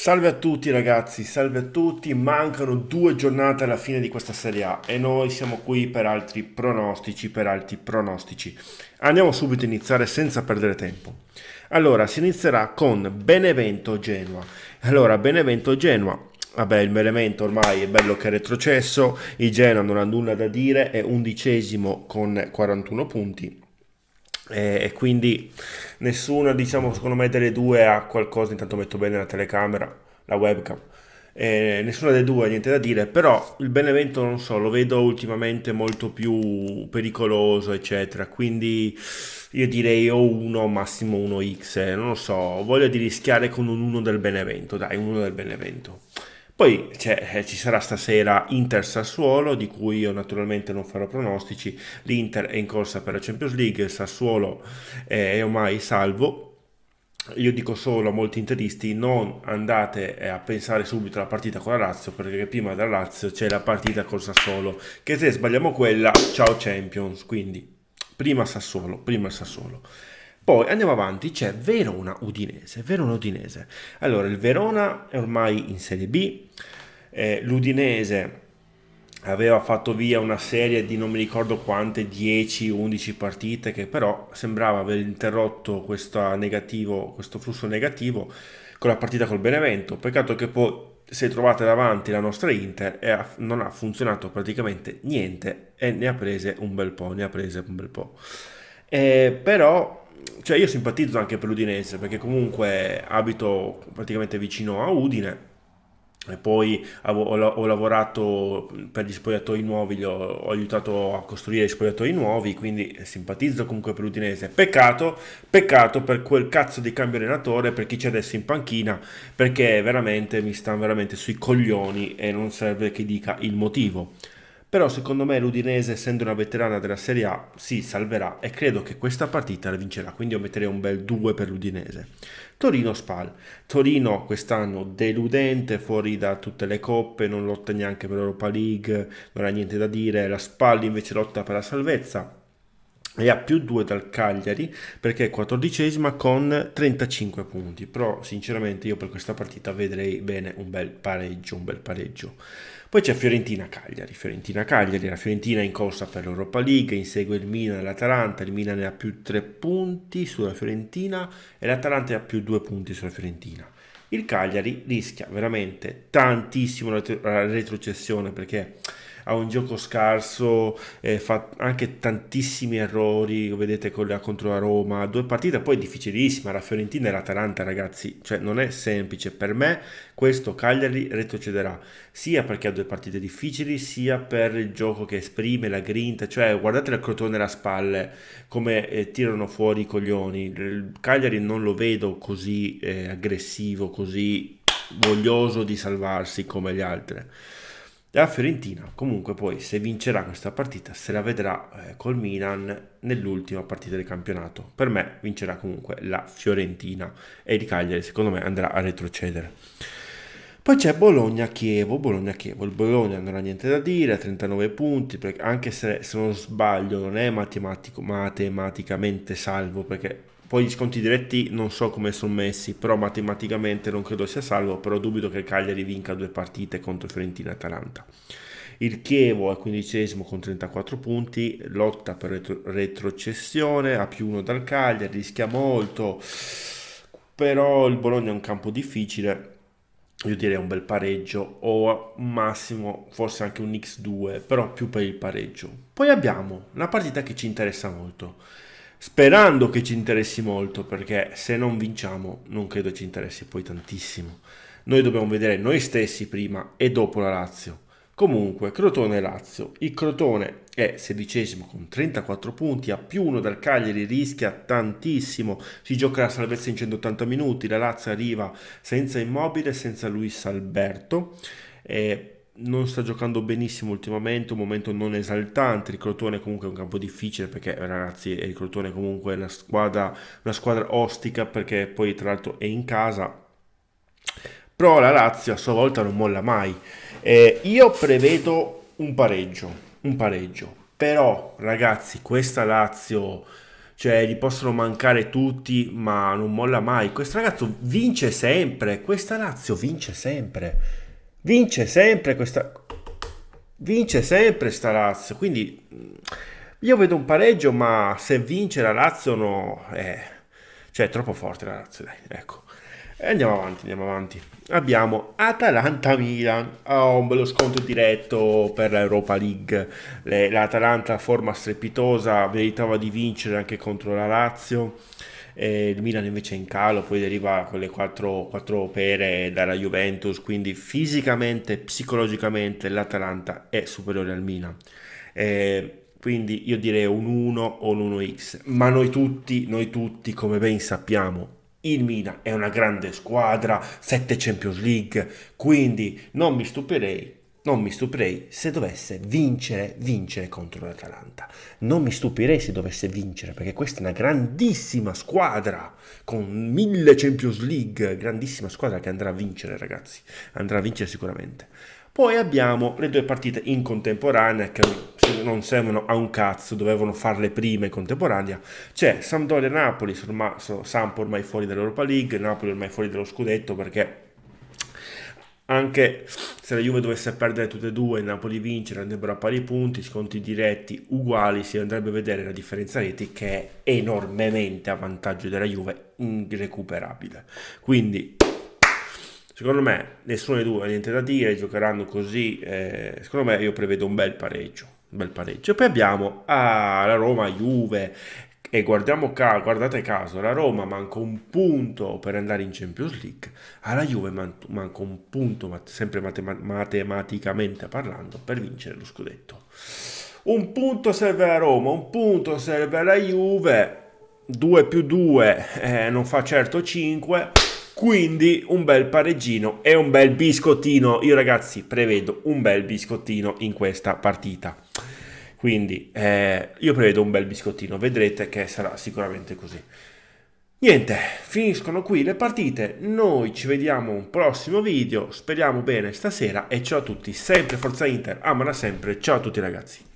Salve a tutti ragazzi, salve a tutti, mancano due giornate alla fine di questa Serie A e noi siamo qui per altri pronostici, per altri pronostici. Andiamo subito a iniziare senza perdere tempo. Allora, si inizierà con benevento Genua. Allora, benevento Genua, Vabbè, il Benevento ormai è bello che è retrocesso, il Genoa non ha nulla da dire, è undicesimo con 41 punti e quindi nessuna diciamo secondo me delle due ha qualcosa intanto metto bene la telecamera la webcam eh, nessuna delle due ha niente da dire però il Benevento non so lo vedo ultimamente molto più pericoloso eccetera quindi io direi o uno massimo 1x eh, non lo so voglio di rischiare con un 1 del Benevento dai un 1 del Benevento poi cioè, eh, ci sarà stasera Inter Sassuolo, di cui io naturalmente non farò pronostici. L'Inter è in corsa per la Champions League, Sassuolo eh, è ormai salvo. Io dico solo a molti interisti: non andate eh, a pensare subito alla partita con la Lazio, perché prima della Lazio c'è la partita con Sassuolo. Che se sbagliamo quella, ciao Champions. Quindi prima Sassuolo, prima Sassuolo. Poi andiamo avanti, c'è Verona Udinese, Verona Udinese. Allora, il Verona è ormai in Serie B, eh, l'Udinese aveva fatto via una serie di non mi ricordo quante, 10-11 partite che però sembrava aver interrotto questo, negativo, questo flusso negativo con la partita col Benevento. Peccato che poi si è trovata davanti la nostra Inter e non ha funzionato praticamente niente e ne ha prese un bel po', ne ha prese un bel po'. Eh, però cioè io simpatizzo anche per l'Udinese perché comunque abito praticamente vicino a Udine e poi ho, lavorato per gli spogliatoi nuovi, ho, ho, aiutato a costruire gli spogliatoi nuovi, quindi simpatizzo comunque per l'Udinese. Peccato, peccato per quel cazzo di cambio allenatore, per chi c'è adesso in panchina, perché veramente mi stanno veramente sui coglioni e non serve che dica il motivo. Però secondo me l'Udinese, essendo una veterana della Serie A, si salverà e credo che questa partita la vincerà, quindi io metterei un bel 2 per l'Udinese. Torino-Spal. Torino quest'anno deludente, fuori da tutte le coppe, non lotta neanche per l'Europa League, non ha niente da dire. La Spal invece lotta per la salvezza, e a più 2 dal Cagliari perché è quattordicesima con 35 punti però sinceramente io per questa partita vedrei bene un bel pareggio un bel pareggio poi c'è Fiorentina-Cagliari Fiorentina-Cagliari la Fiorentina è in corsa per l'Europa League insegue il Milan e l'Atalanta il Milan ne ha più 3 punti sulla Fiorentina e l'Atalanta ha più 2 punti sulla Fiorentina il Cagliari rischia veramente tantissimo la retrocessione perché ha un gioco scarso, eh, fa anche tantissimi errori, vedete con la, contro la Roma, due partite poi difficilissime, la Fiorentina e l'Atalanta ragazzi, cioè non è semplice, per me questo Cagliari retrocederà, sia perché ha due partite difficili, sia per il gioco che esprime, la grinta, cioè guardate il crotone alla spalle, come eh, tirano fuori i coglioni, il Cagliari non lo vedo così eh, aggressivo, così voglioso di salvarsi come gli altri. La Fiorentina comunque poi se vincerà questa partita se la vedrà eh, col Milan nell'ultima partita del campionato. Per me vincerà comunque la Fiorentina e il Cagliari secondo me andrà a retrocedere. Poi c'è Bologna-Chievo, Bologna-Chievo, il Bologna non ha niente da dire, 39 punti, anche se, se non sbaglio non è matematico, matematicamente salvo perché poi gli sconti diretti non so come sono messi, però matematicamente non credo sia salvo, però dubito che Cagliari vinca due partite contro Fiorentina e Atalanta. Il Chievo è quindicesimo con 34 punti, lotta per retro retrocessione, a più uno dal Cagliari, rischia molto, però il Bologna è un campo difficile, io direi un bel pareggio o massimo forse anche un X2, però più per il pareggio. Poi abbiamo una partita che ci interessa molto sperando che ci interessi molto, perché se non vinciamo non credo ci interessi poi tantissimo. Noi dobbiamo vedere noi stessi prima e dopo la Lazio. Comunque, Crotone e Lazio. Il Crotone è sedicesimo con 34 punti, a più uno dal Cagliari, rischia tantissimo, si gioca la salvezza in 180 minuti, la Lazio arriva senza Immobile, senza Luis Alberto. E non sta giocando benissimo ultimamente, un momento non esaltante, il Crotone comunque è un campo difficile perché ragazzi il Crotone comunque è una squadra, una squadra ostica perché poi tra l'altro è in casa, però la Lazio a sua volta non molla mai. Eh, io prevedo un pareggio, un pareggio, però ragazzi questa Lazio cioè gli possono mancare tutti, ma non molla mai. Questo ragazzo vince sempre, questa Lazio vince sempre vince sempre questa vince sempre sta Lazio quindi mm, io vedo un pareggio ma se vince la Lazio no eh, cioè è troppo forte la Lazio dai ecco eh, andiamo avanti andiamo avanti abbiamo Atalanta-Milan oh, un bello sconto diretto per l'Europa League l'Atalanta forma strepitosa meritava di vincere anche contro la Lazio eh, il Milan invece è in calo, poi deriva con le 4, 4 pere dalla Juventus, quindi fisicamente, psicologicamente l'Atalanta è superiore al Milan. Eh, quindi io direi un 1 o un 1x, ma noi tutti, noi tutti come ben sappiamo il Milan è una grande squadra, 7 Champions League, quindi non mi stupirei non mi stupirei se dovesse vincere, vincere contro l'Atalanta. Non mi stupirei se dovesse vincere, perché questa è una grandissima squadra con mille Champions League, grandissima squadra che andrà a vincere, ragazzi. Andrà a vincere sicuramente. Poi abbiamo le due partite in contemporanea che non servono a un cazzo, dovevano farle prima in contemporanea. C'è Sampdoria-Napoli, Samp ormai fuori dall'Europa League, Napoli ormai fuori dallo scudetto perché anche se la Juve dovesse perdere tutte e due, Napoli vincere, andrebbero a pari punti, sconti diretti uguali, si andrebbe a vedere la differenza reti che è enormemente a vantaggio della Juve, irrecuperabile. Quindi secondo me nessuno dei due ha niente da dire, giocheranno così, eh, secondo me io prevedo un bel pareggio. Un bel pareggio. poi abbiamo ah, la Roma Juve e ca guardate caso, la Roma manca un punto per andare in Champions League, alla Juve man manca un punto, ma sempre matema matematicamente parlando, per vincere lo scudetto. Un punto serve alla Roma, un punto serve alla Juve, 2 più 2 eh, non fa certo 5, quindi un bel pareggino e un bel biscottino. Io ragazzi prevedo un bel biscottino in questa partita. Quindi eh, io prevedo un bel biscottino, vedrete che sarà sicuramente così. Niente, finiscono qui le partite, noi ci vediamo un prossimo video, speriamo bene stasera e ciao a tutti, sempre Forza Inter, amala sempre, ciao a tutti ragazzi.